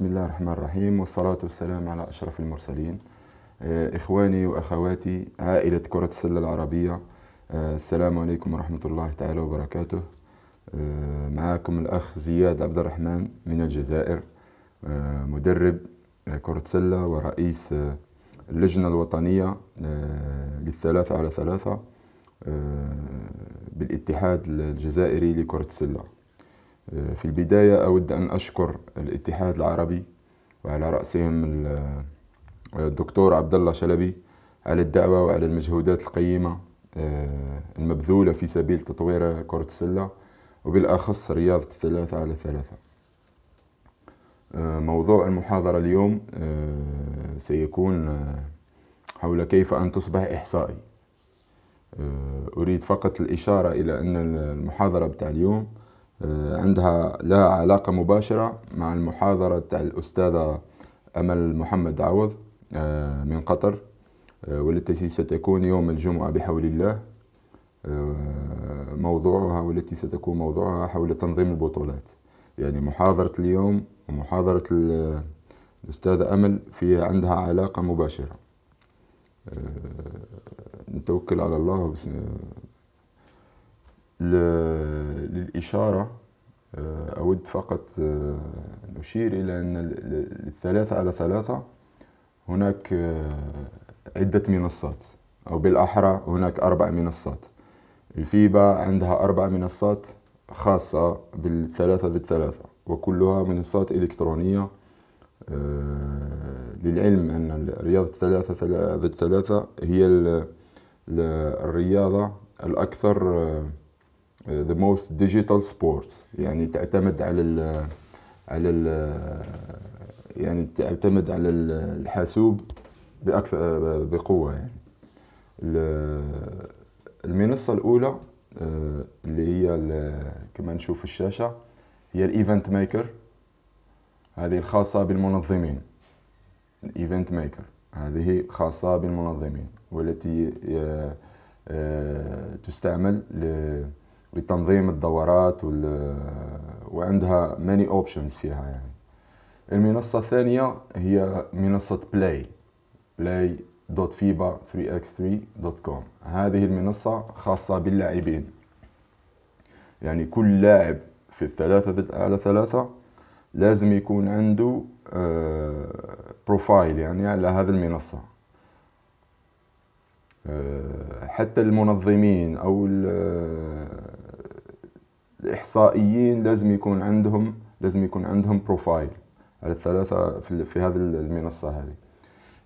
بسم الله الرحمن الرحيم والصلاة والسلام على أشرف المرسلين إخواني وأخواتي عائلة كرة السلة العربية السلام عليكم ورحمة الله تعالى وبركاته معكم الأخ زياد عبد الرحمن من الجزائر مدرب كرة سلة ورئيس اللجنة الوطنية للثلاثة على ثلاثة بالاتحاد الجزائري لكرة السلة في البداية أود أن أشكر الاتحاد العربي وعلى رأسهم الدكتور عبد الله شلبي على الدعوة وعلى المجهودات القيمة آه، المبذولة في سبيل تطوير كرة السلة وبالأخص رياضة الثلاثة على ثلاثة آه، موضوع المحاضرة اليوم آه، سيكون حول كيف أن تصبح إحصائي أريد فقط الإشارة إلى أن المحاضرة بتاع اليوم آه، عندها لها علاقة مباشرة مع المحاضرة تاع الأستاذة أمل محمد عوض آه، من قطر آه، والتي ستكون يوم الجمعة بحول الله موضوعها والتي ستكون موضوعها حول تنظيم البطولات يعني محاضرة اليوم ومحاضرة الأستاذة أمل في عندها علاقة مباشرة نتوكل على الله للإشارة آه، أود فقط آه، نشير إلى أن الثلاثة على ثلاثة هناك آه، عدة منصات أو بالأحرى هناك أربع منصات الفيبا عندها أربع منصات خاصة بالثلاثة ضد ثلاثة وكلها منصات إلكترونية للعلم أن رياضة الثلاثة ضد ثلاثة هي الرياضة الأكثر ذا موست ديجيتال سبورتس يعني تعتمد على الـ على الـ يعني تعتمد على الحاسوب باكثر آه، بقوه يعني المنصه الاولى آه، اللي هي كما نشوف الشاشه هي الايفنت ميكر هذه الخاصه بالمنظمين الايفنت ميكر هذه خاصه بالمنظمين والتي آه، تستعمل لتنظيم الدورات وال وعندها ماني اوبشنز فيها يعني المنصة الثانية هي منصة بلاي بلاي دوت فيبا 3x3.com هذه المنصة خاصة باللاعبين يعني كل لاعب في الثلاثة على ثلاثة لازم يكون عنده بروفايل آه، يعني على هذه المنصة آه، حتى المنظمين أو الاحصائيين لازم يكون عندهم لازم يكون عندهم بروفايل على الثلاثه في, في هذه المنصه هذه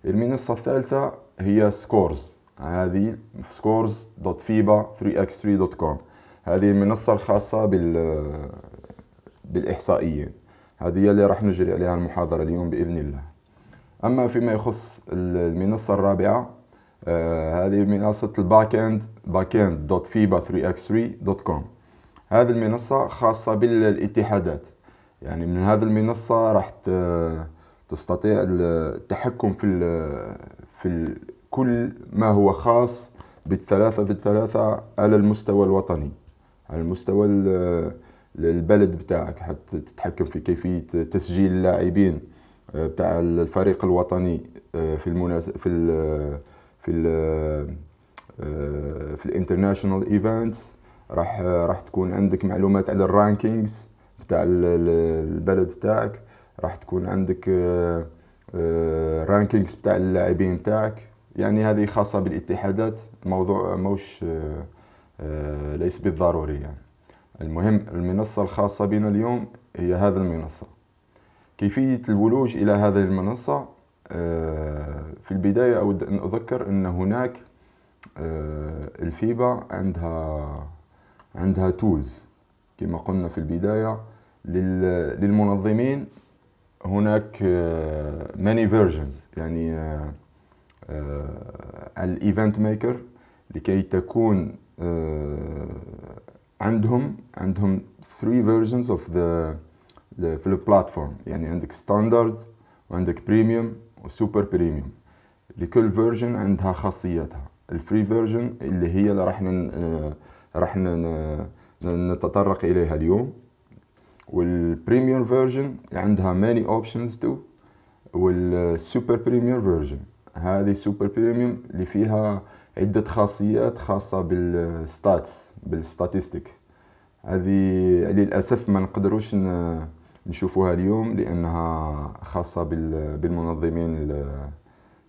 المنصه الثالثه هي سكورز هذه سكورز دوت فيبا 3x3.com هذه المنصه الخاصه بال بالاحصائيين هذه هي اللي راح نجري عليها المحاضره اليوم باذن الله اما فيما يخص المنصه الرابعه آه هذه منصه الباك اند باك اند دوت فيبا 3x3.com هذه المنصة خاصة بالاتحادات يعني من هذه المنصة راح تستطيع التحكم في في كل ما هو خاص بالثلاثة ضد ثلاثة على المستوى الوطني على المستوى البلد بتاعك حتى تتحكم في كيفية تسجيل اللاعبين آه، بتاع الفريق الوطني آه، في المناس في الـ في الـ آه، في الانترناشونال ايفنتس راح راح تكون عندك معلومات على الرانكينجز بتاع البلد بتاعك راح تكون عندك آه، آه، رانكينجز بتاع اللاعبين بتاعك يعني هذه خاصة بالاتحادات موضوع موش آه، ليس بالضروري يعني المهم المنصة الخاصة بنا اليوم هي هذا المنصة كيفية الولوج إلى هذه المنصة في البداية أود أن أذكر أن هناك الفيبا عندها عندها تولز كما قلنا في البداية للمنظمين هناك ماني آه، فيرجنز يعني آه، آه، الايفنت ميكر لكي تكون عندهم عندهم 3 فيرجنز اوف ذا في البلاتفورم يعني عندك ستاندرد وعندك بريميوم وسوبر بريميوم لكل فيرجن عندها خاصياتها الفري فيرجن اللي هي اللي راح راح نتطرق اليها اليوم والبريميوم فيرجن عندها ماني اوبشنز تو والسوبر بريميوم فيرجن هذه السوبر بريميوم اللي فيها عدة خاصيات خاصة بالستاتس بالستاتيستيك هذه للأسف ما نقدروش نشوفوها اليوم لأنها خاصة بالمنظمين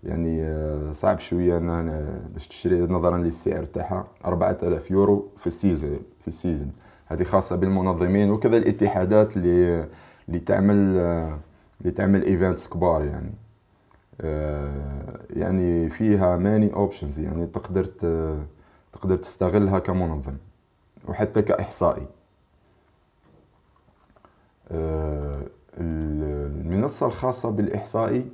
يعني آه، صعب شويه انا باش تشري نظرا للسعر تاعها 4000 يورو في السيزون في السيزون هذه خاصه بالمنظمين وكذا الاتحادات اللي اللي تعمل آه، اللي تعمل ايفنتس كبار يعني آه، يعني فيها ماني اوبشنز يعني تقدر تقدر تستغلها كمنظم وحتى كاحصائي المنصه الخاصه بالاحصائي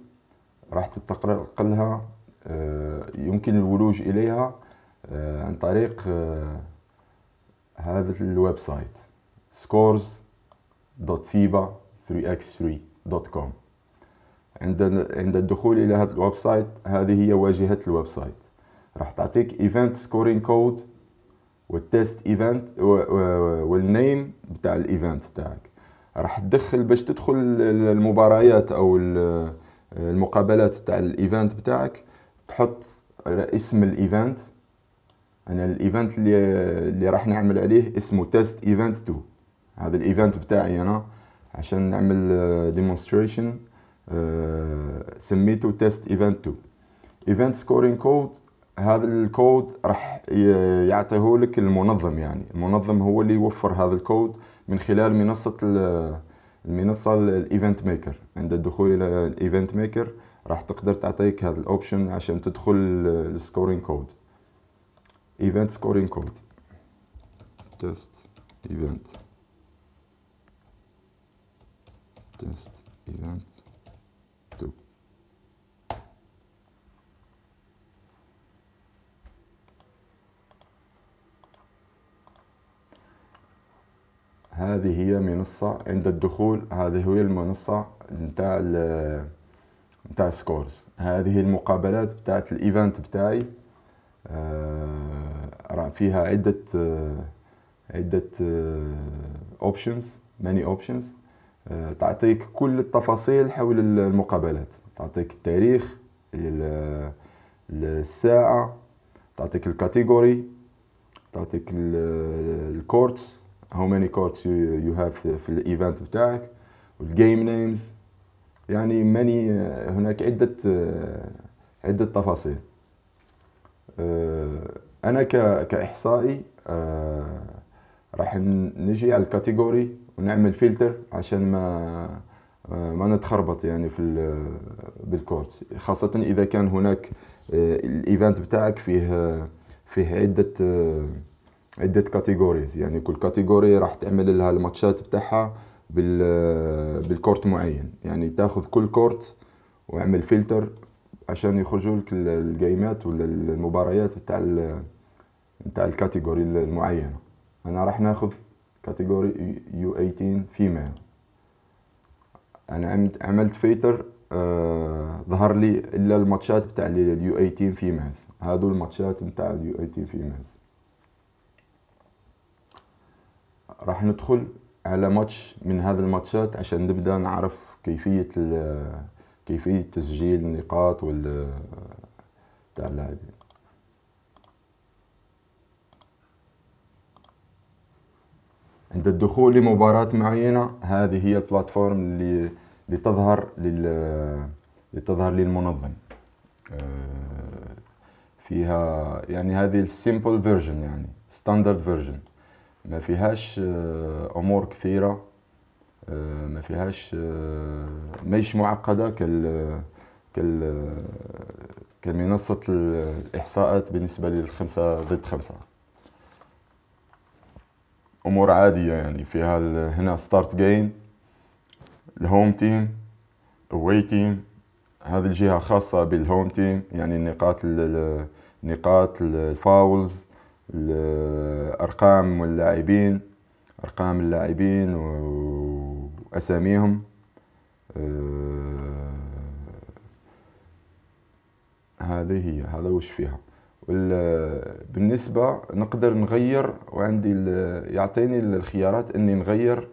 راح تتطرق لها آه، يمكن الولوج إليها آه، عن طريق آه، هذا الويب سايت scores.fiba3x3.com عند عند الدخول الى هذا الويب سايت هذه هي واجهه الويب سايت راح تعطيك ايفنت سكورين كود والتيست ايفنت والنيم بتاع الايفنت تاعك راح تدخل باش تدخل المباريات او ال المقابلات تاع الايفنت بتاعك تحط اسم الايفنت انا الايفنت اللي اللي راح نعمل عليه اسمه تيست ايفنت 2 هذا الايفنت بتاعي انا عشان نعمل ديمونستريشن آه، آه، سميته تيست ايفنت 2 ايفنت سكورينج كود هذا الكود راح يعطيه لك المنظم يعني المنظم هو اللي يوفر هذا الكود من خلال منصه المنصه الايفنت ميكر عند الدخول الى الايفنت ميكر راح تقدر تعطيك هذا الاوبشن عشان تدخل السكورينج كود ايفنت سكورينج كود تيست ايفنت تيست ايفنت هذه هي منصة عند الدخول هذه هي المنصة نتاع نتاع سكورز هذه المقابلات بتاعت الايفنت بتاعي آه، راه فيها عدة آه، عدة اوبشنز ماني اوبشنز تعطيك كل التفاصيل حول المقابلات تعطيك التاريخ الساعة تعطيك الكاتيجوري تعطيك الكورتس هاو ماني كورتس يو هاف في الايفنت بتاعك والجيم نيمز يعني ماني آه، هناك عده آه، عده تفاصيل آه، انا كاحصائي راح نجي على الكاتيجوري ونعمل فلتر عشان ما ما نتخربط يعني في بالكورتس خاصة إذا كان هناك الإيفنت بتاعك فيه فيه عدة عده كاتيجوريز يعني كل كاتيجوري راح تعمل لها الماتشات بتاعها بال بالكورت معين يعني تاخذ كل كورت واعمل فلتر عشان يخرجوا لك الجيمات ولا المباريات بتاع ال بتاع الكاتيجوري المعينه انا راح ناخذ كاتيجوري يو 18 فيميل انا عملت عملت فلتر آه ظهر لي الا الماتشات بتاع اليو 18 فيميلز هادو الماتشات بتاع اليو 18 فيميلز راح ندخل على ماتش من هذا الماتشات عشان نبدا نعرف كيفيه كيفيه تسجيل النقاط وال تاع اللاعبين عند الدخول لمباراة معينة هذه هي البلاتفورم اللي لتظهر تظهر لل لتظهر للمنظم آه، فيها يعني هذه السيمبل فيرجن يعني ستاندرد فيرجن ما فيهاش آه، امور كثيره آه، ما فيهاش ماهيش معقده كال كال آه، كمنصه الاحصاءات بالنسبه للخمسه ضد خمسه امور عاديه يعني فيها هنا ستارت جيم الهوم تيم اواي تيم هذه الجهه خاصه بالهوم تيم يعني النقاط النقاط الفاولز الارقام اللاعبين ارقام اللاعبين واساميهم آه، هذه هي هذا وش فيها بالنسبة نقدر نغير وعندي يعطيني الخيارات اني نغير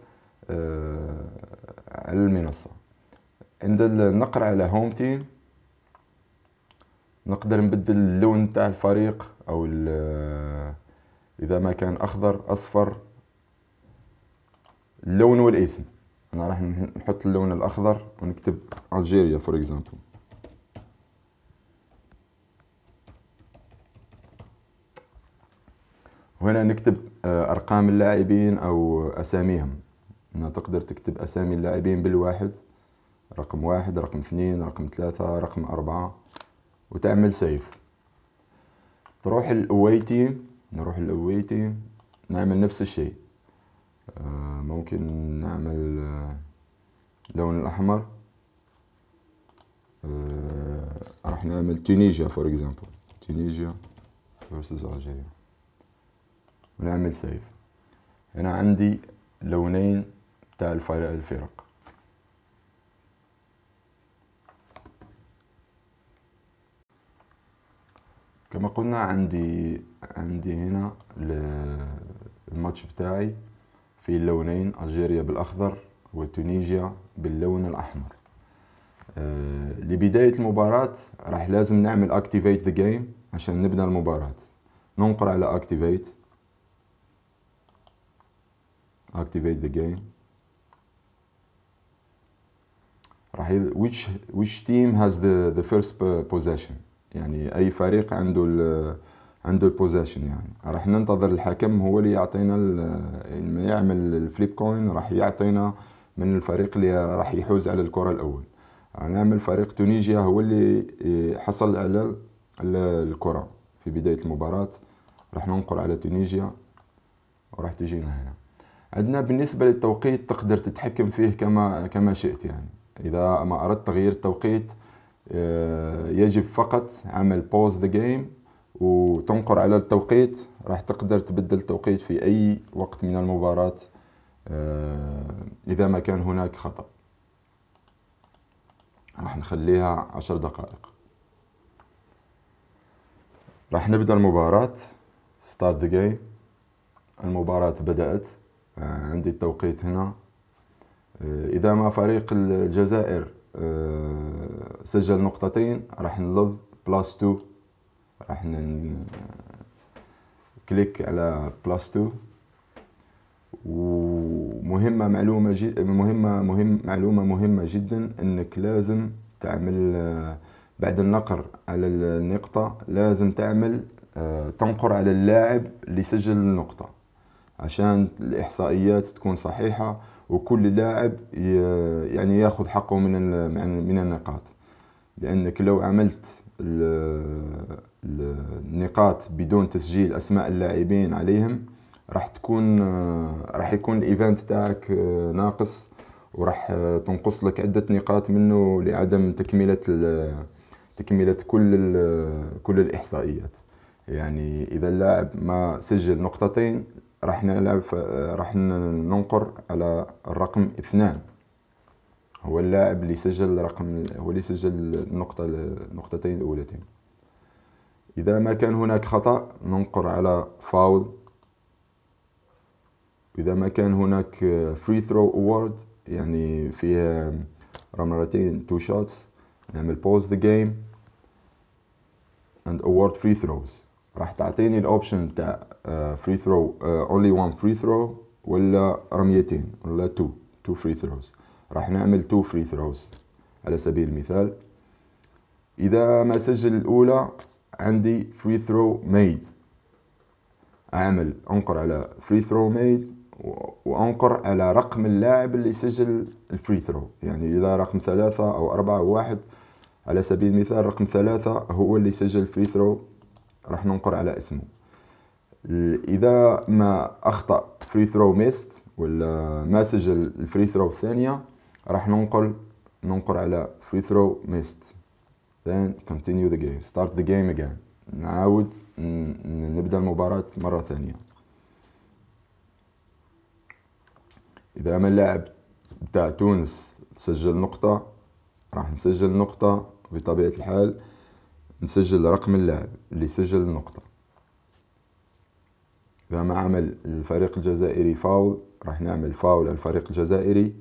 آه، على المنصة عند نقرأ على هوم تيم نقدر نبدل اللون تاع الفريق أو إذا ما كان أخضر أصفر اللون والاسم أنا راح نحط اللون الأخضر ونكتب ألجيريا فور إكزامبل وهنا نكتب آه، أرقام اللاعبين أو أساميهم هنا تقدر تكتب أسامي اللاعبين بالواحد رقم واحد رقم اثنين رقم ثلاثة رقم أربعة وتعمل سيف تروح الاويتي نروح الاويتي نعمل نفس الشيء آه، ممكن نعمل آه، اللون الاحمر آه، راح نعمل تونيجيا فور اكزامبل تونيجيا فيرسس الجيريا ونعمل سيف هنا عندي لونين تاع الفرق كما قلنا عندي عندي هنا الماتش بتاعي في اللونين الجيريا بالاخضر وتونيجيا باللون الاحمر آه لبدايه المباراه راح لازم نعمل اكتيفيت ذا جيم عشان نبدا المباراه ننقر على اكتيفيت اكتيفيت ذا جيم راح which which team has the the first possession يعني اي فريق عنده الـ عنده البوزيشن يعني راح ننتظر الحكم هو اللي يعطينا لما يعمل الفليب كوين راح يعطينا من الفريق اللي راح يحوز على الكره الاول نعمل فريق تونيجيا هو اللي حصل على الكره في بدايه المباراه راح ننقر على تونيجيا وراح تجينا هنا عندنا بالنسبه للتوقيت تقدر تتحكم فيه كما كما شئت يعني اذا ما اردت تغيير التوقيت آه، يجب فقط عمل بوز ذا جيم وتنقر على التوقيت راح تقدر تبدل التوقيت في أي وقت من المباراة آه، إذا ما كان هناك خطأ راح نخليها عشر دقائق راح نبدأ المباراة ستارت ذا جيم المباراة بدأت آه، عندي التوقيت هنا إذا ما فريق الجزائر آه، سجل نقطتين راح نلض بلاس 2 راح ن... كليك على بلاس 2 ومهمة معلومة جد مهمة مهم معلومة مهمة جدا انك لازم تعمل آه، بعد النقر على النقطة لازم تعمل آه، تنقر على اللاعب اللي سجل النقطة عشان الإحصائيات تكون صحيحة وكل لاعب يعني ياخذ حقه من يعني من النقاط لانك لو عملت النقاط بدون تسجيل اسماء اللاعبين عليهم راح تكون راح يكون الايفنت تاعك ناقص وراح تنقص لك عده نقاط منه لعدم تكمله تكمله كل كل الاحصائيات يعني اذا اللاعب ما سجل نقطتين راح نلعب راح ننقر على الرقم اثنان هو اللاعب اللي سجل رقم هو اللي سجل النقطة النقطتين الأولتين إذا ما كان هناك خطأ ننقر على فاول إذا ما كان هناك فري ثرو أورد يعني فيه مرتين تو شوتس نعمل بوز ذا جيم and award فري ثروز راح تعطيني الاوبشن تاع فري ثرو اونلي وان فري ثرو ولا رميتين ولا تو تو فري ثروز راح نعمل تو فري ثروز على سبيل المثال اذا ما سجل الاولى عندي فري ثرو ميد اعمل انقر على فري ثرو ميد وانقر على رقم اللاعب اللي سجل الفري ثرو يعني اذا رقم ثلاثة او اربعة او واحد على سبيل المثال رقم ثلاثة هو اللي سجل فري ثرو راح ننقر على اسمه اذا ما اخطا فري ثرو ميست ولا ما سجل الفري ثرو الثانيه راح ننقل ننقر على فري ثرو ميست then continue the game start the game again نعاود نبدا المباراه مره ثانيه اذا ما اللاعب تاع تونس سجل نقطه راح نسجل نقطه بطبيعه الحال نسجل رقم اللاعب اللي سجل النقطة إذا ما عمل الفريق الجزائري فاول راح نعمل فاول الفريق الجزائري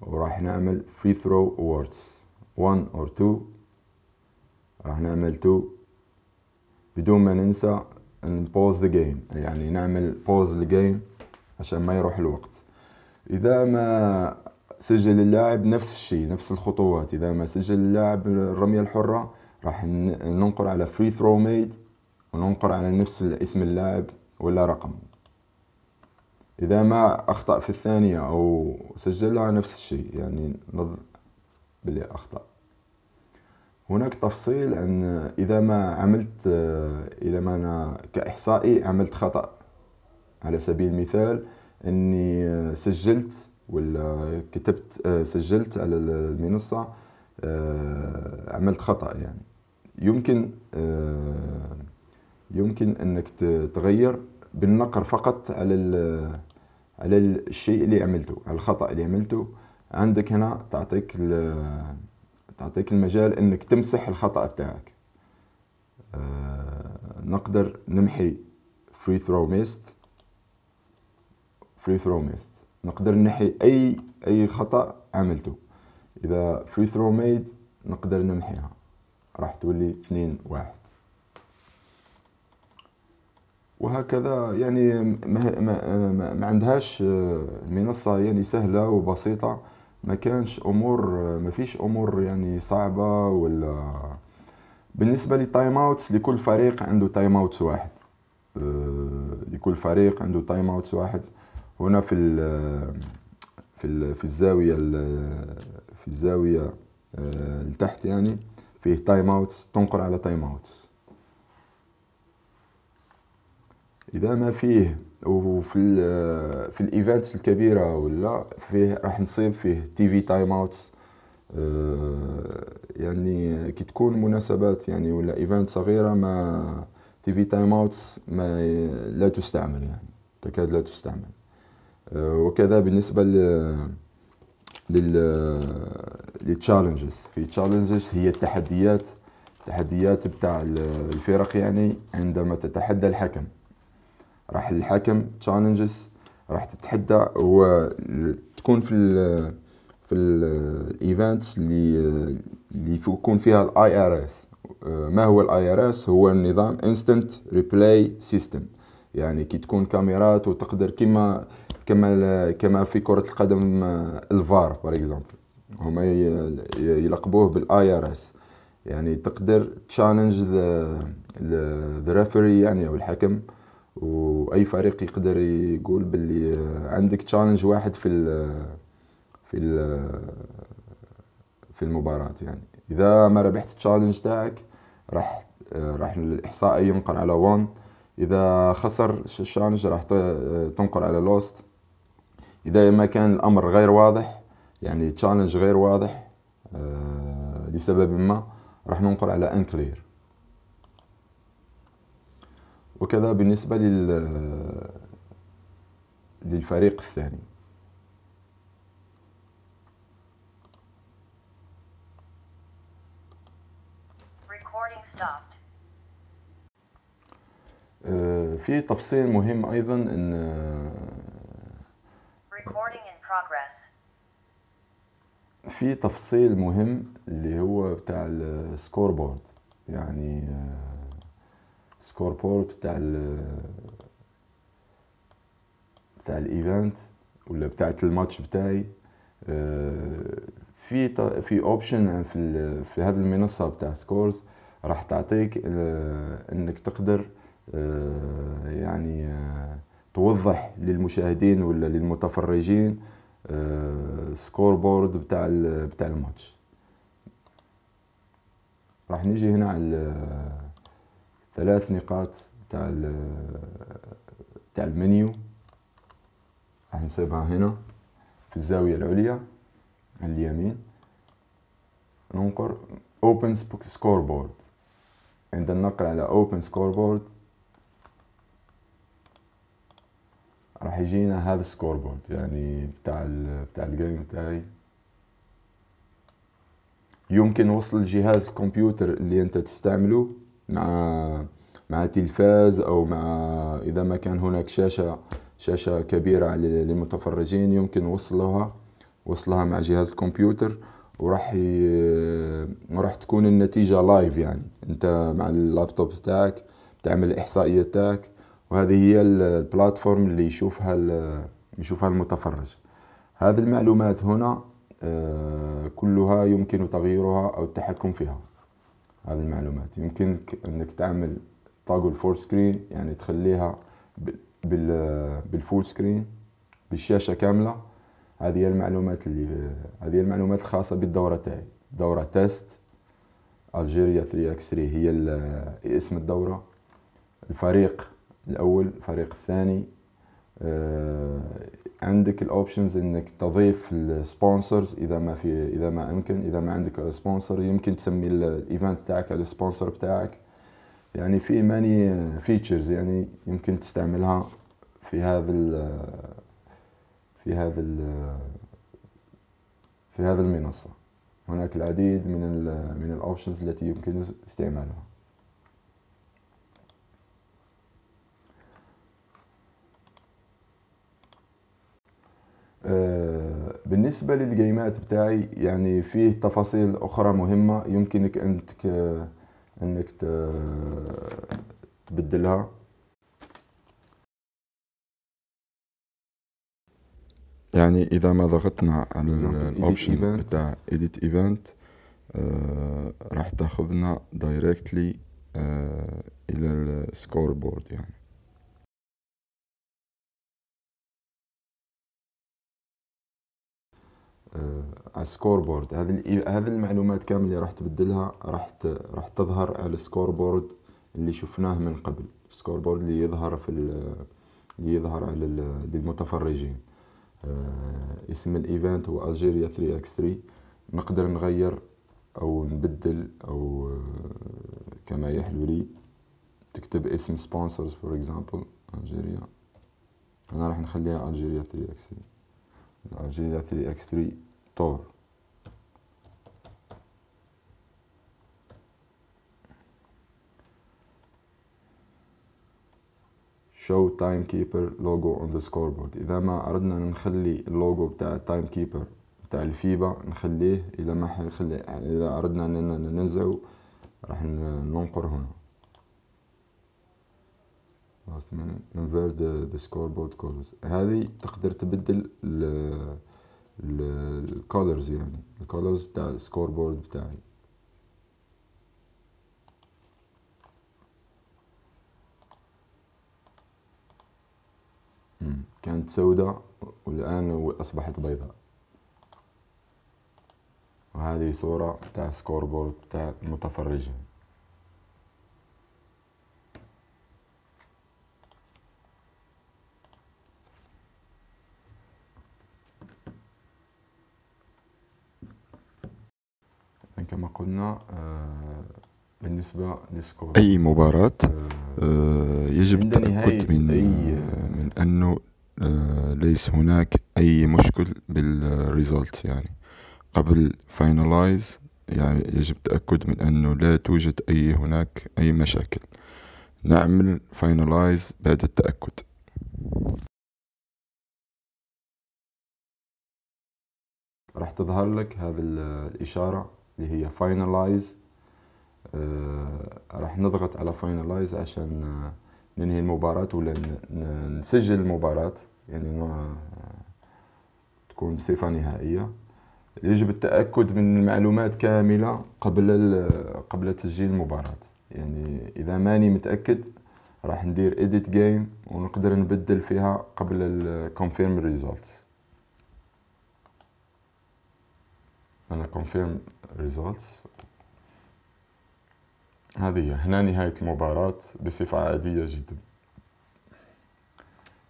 وراح نعمل فري ثرو ووردز 1 اور 2 راح نعمل 2 بدون ما ننسى نبوز ذا جيم يعني نعمل بوز الجيم عشان ما يروح الوقت اذا ما سجل اللاعب نفس الشيء نفس الخطوات اذا ما سجل اللاعب الرمية الحرة راح ننقر على فري ثرو ميد وننقر على نفس اسم اللاعب ولا رقم اذا ما اخطا في الثانيه او سجلها نفس الشيء يعني نظ بلي اخطا هناك تفصيل عن اذا ما عملت الى ما انا كاحصائي عملت خطا على سبيل المثال اني سجلت ولا كتبت سجلت على المنصه عملت خطا يعني يمكن آه، يمكن انك تغير بالنقر فقط على على الشيء اللي عملته على الخطا اللي عملته عندك هنا تعطيك تعطيك المجال انك تمسح الخطا بتاعك آه، نقدر نمحي فري ثرو ميست فري ثرو ميست نقدر نمحي اي اي خطا عملته اذا فري ثرو ميد نقدر نمحيها راح تولي اثنين واحد وهكذا يعني ما, ما, ما عندهاش منصة يعني سهلة وبسيطة ما كانش امور ما فيش امور يعني صعبة ولا بالنسبة للتايم اوتس لكل فريق عنده تايم اوتس واحد آه، لكل فريق عنده تايم اوتس واحد هنا في ال في ال في الزاوية في الزاوية آه، لتحت يعني فيه تايم اوتس تنقل على تايم اوتس اذا ما فيه وفي في الايفنتس الكبيره ولا فيه راح نصيب فيه تي في تايم اوتس يعني كي تكون مناسبات يعني ولا ايفنت صغيره ما تي في تايم اوتس ما لا تستعمل يعني تكاد لا تستعمل آه، وكذا بالنسبه للتشالنجز في تشالنجز هي التحديات التحديات بتاع الفرق يعني عندما تتحدى الحكم راح الحكم تشالنجز راح تتحدى هو تكون في الـ في الايفنتس اللي اللي يكون فيها الاي ار اس ما هو الاي ار اس هو النظام انستنت ريبلاي سيستم يعني كي تكون كاميرات وتقدر كيما كما كما في كره القدم آه، الفار بار اكزومبل هما يلقبوه بالاي ار اس يعني تقدر تشالنج ذا ريفري يعني او الحكم واي فريق يقدر يقول باللي آه، عندك تشالنج واحد في الـ في الـ في المباراه يعني اذا ما ربحت التشالنج تاعك راح آه، راح الاحصائي ينقر على وان اذا خسر الشالنج راح تنقر على لوست إذا ما كان الأمر غير واضح يعني تشالنج غير واضح آه لسبب ما راح ننقل على انكلير وكذا بالنسبة لل للفريق الثاني آه، في تفصيل مهم أيضا أن آه، في تفصيل مهم اللي هو بتاع السكور بورد يعني سكور آه، بورد بتاع الـ بتاع الايفنت ولا بتاعت الماتش بتاعي آه، في في اوبشن في في هذه المنصه بتاع سكورز راح تعطيك آه، انك تقدر يعني توضح للمشاهدين ولا للمتفرجين سكور آه، بورد بتاع بتاع الماتش راح نيجي هنا على ثلاث نقاط تاع تاع المنيو راح نسيبها هنا في الزاويه العليا على اليمين ننقر اوبن سكور بورد عند النقر على اوبن سكور بورد راح يجينا هذا السكور بورد يعني بتاع ال بتاع الجيم تاعي يمكن وصل الجهاز الكمبيوتر اللي انت تستعمله مع مع تلفاز او مع اذا ما كان هناك شاشه شاشه كبيره للمتفرجين يمكن وصلها وصلها مع جهاز الكمبيوتر وراح ي... راح تكون النتيجه لايف يعني انت مع اللابتوب تاعك تعمل الاحصائيه تاعك وهذه هي البلاتفورم اللي يشوفها يشوفها المتفرج هذه المعلومات هنا آه، كلها يمكن تغييرها او التحكم فيها هذه المعلومات يمكنك انك تعمل تاجل فول سكرين يعني تخليها بالفول سكرين بالشاشه كامله هذه هي المعلومات اللي هذه المعلومات الخاصه بالدوره تاعي دوره تيست الجيريا 3 اكس 3 هي اسم الدوره الفريق الاول الفريق الثاني آه، عندك الاوبشنز انك تضيف السبونسرز اذا ما في اذا ما امكن اذا ما عندك سبونسر يمكن تسمي الايفنت تاعك على السبونسر بتاعك يعني في ماني فيتشرز يعني يمكن تستعملها في هذا ال في هذا في هذا المنصه هناك العديد من الـ من الاوبشنز التي يمكن استعمالها آه، بالنسبة للجيمات بتاعي يعني فيه تفاصيل أخرى مهمة يمكنك أنك ت... تبدلها يعني إذا ما ضغطنا على الأوبشن بتاع Edit Event آه، راح تاخذنا دايركتلي آه، إلى السكور بورد يعني آه، على السكور بورد هذه هذه المعلومات كامل اللي راح تبدلها راح راح تظهر على السكور بورد اللي شفناه من قبل السكور بورد اللي يظهر في اللي يظهر على للمتفرجين آه، اسم الايفنت هو الجيريا 3 اكس 3 نقدر نغير او نبدل او آه، كما يحلو لي تكتب اسم سبونسرز فور اكزامبل الجيريا انا راح نخليها الجيريا 3 اكس 3 Alg3x3 طار show تايم كيبر لوجو on the scoreboard اذا ما اردنا نخلي اللوجو بتاع تايم كيبر بتاع الفيبا نخليه الى ما حنخلي اذا اردنا اننا ننزعه راح ننقر هنا خلاص من invert the, the scoreboard colors هذه تقدر تبدل ال ال الكولرز يعني الكولرز تاع بورد بتاعي كانت سوداء والآن أصبحت بيضاء وهذه صورة تاع بورد تاع متفرجين لكن يعني كما قلنا آه، بالنسبة للسكور أي مباراة آه، آه، يجب التأكد من من أنه ليس هناك أي مشكل بالريزولت يعني قبل فاينلايز يعني يجب التأكد من أنه لا توجد أي هناك أي مشاكل نعمل فاينلايز بعد التأكد راح تظهر لك هذه الإشارة اللي هي فاينلايز آه، راح نضغط على فاينلايز عشان آه، ننهي المباراة ولا نسجل المباراة يعني ما آه، تكون بصفة نهائية يجب التأكد من المعلومات كاملة قبل قبل تسجيل المباراة يعني إذا ماني متأكد راح ندير edit game ونقدر نبدل فيها قبل الكونفيرم results انا كونفيرم ريزولتس هذه هنا نهاية المباراة بصفة عادية جدا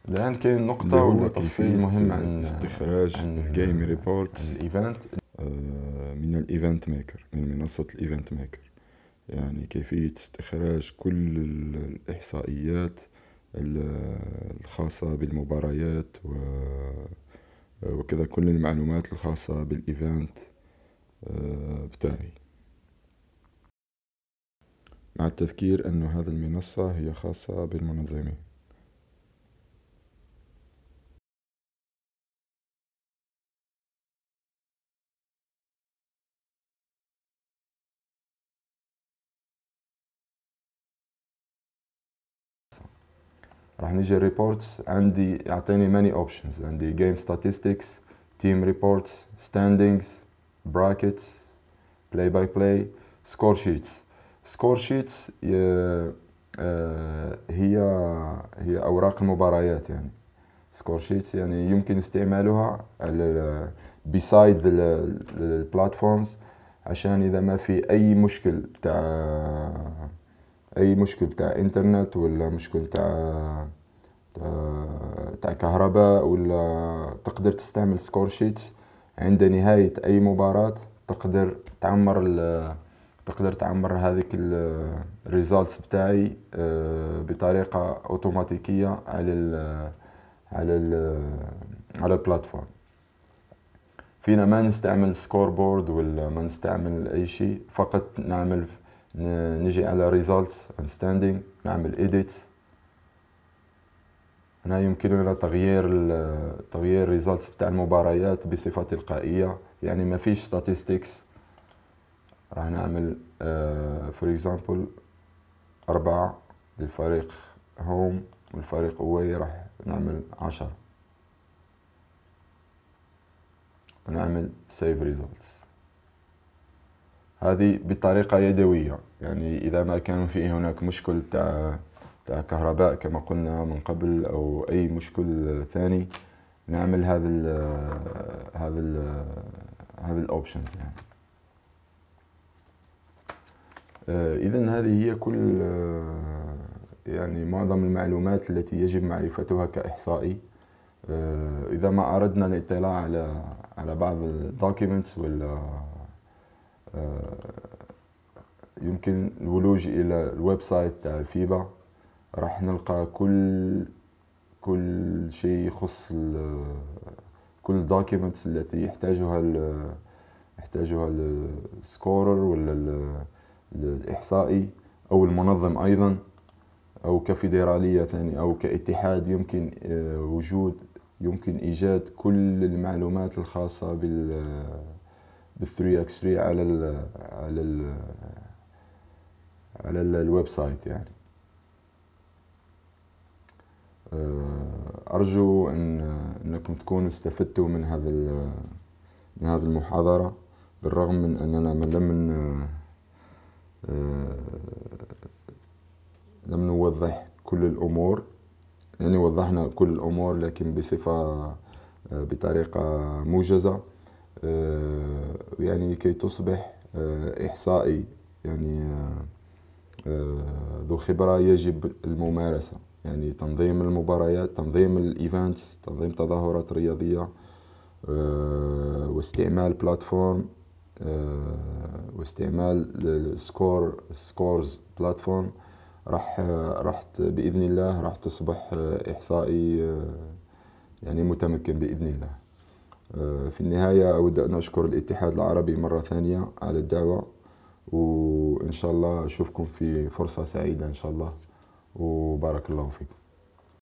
الآن كاين نقطة ولا تفصيل مهم عن استخراج الجيم ريبورت الايفنت من الايفنت ميكر من منصة الايفنت ميكر يعني كيفية استخراج كل الإحصائيات الخاصة بالمباريات وكذا كل المعلومات الخاصة بالإيفنت بتاعي مع التذكير أن هذه المنصة هي خاصة بالمنظمين راح نيجي ريبورتس عندي يعطيني ماني اوبشنز عندي جيم ستاتستكس تيم ريبورتس ستاندينجز brackets, play by play, score sheets. score sheets آه، هي هي اوراق المباريات يعني سكور شيتس يعني يمكن استعمالها على بيسايد البلاتفورمز عشان اذا ما في اي مشكل تاع اي مشكل تاع انترنت ولا مشكل تاع تاع كهرباء ولا تقدر تستعمل سكور شيتس عند نهاية أي مباراة تقدر تعمر تقدر تعمر هذيك الريزالتس بتاعي آه، بطريقة أوتوماتيكية على ال على ال على البلاتفورم فينا ما نستعمل سكور بورد ولا ما نستعمل أي شيء فقط نعمل نجي على ريزالتس اند ستاندينج نعمل ايديتس هنا يمكننا تغيير تغيير ريزالتس تاع المباريات بصفه تلقائيه يعني ما فيش ستاتستيكس راح نعمل فور آه، اكزامبل أربعة للفريق هوم والفريق أوي راح نعمل عشرة ونعمل سيف ريزولتس هذه بطريقة يدوية يعني إذا ما كان فيه هناك مشكل تاع تاع كهرباء كما قلنا من قبل او اي مشكل ثاني نعمل هذا الـ هذا الـ هذا الاوبشنز يعني آه، اذا هذه هي كل آه، يعني معظم المعلومات التي يجب معرفتها كاحصائي آه، اذا ما اردنا الاطلاع على على بعض الدوكيومنتس ولا يمكن الولوج الى الويب سايت تاع الفيبا راح نلقى كل كل شيء يخص كل دوكيمنتس التي يحتاجها الـ يحتاجها السكورر ولا الاحصائي او المنظم ايضا او كفيدرالية ثاني او كاتحاد يمكن آه، وجود يمكن ايجاد كل المعلومات الخاصة بال بال 3 x 3 على الـ على الـ على الويب سايت يعني آه، أرجو أن أنكم تكونوا استفدتوا من هذا من هذه المحاضرة بالرغم من أننا من لم آه، لم نوضح كل الأمور يعني وضحنا كل الأمور لكن بصفة آه، بطريقة موجزة يعني كي تصبح إحصائي يعني ذو خبرة يجب الممارسة يعني تنظيم المباريات تنظيم الايفنتس تنظيم تظاهرات رياضيه آه، واستعمال بلاتفورم آه، واستعمال السكور سكورز بلاتفورم راح راح باذن الله راح تصبح احصائي آه، يعني متمكن باذن الله في النهايه اود ان اشكر الاتحاد العربي مره ثانيه على الدعوه وان شاء الله اشوفكم في فرصه سعيده ان شاء الله وبارك الله فيكم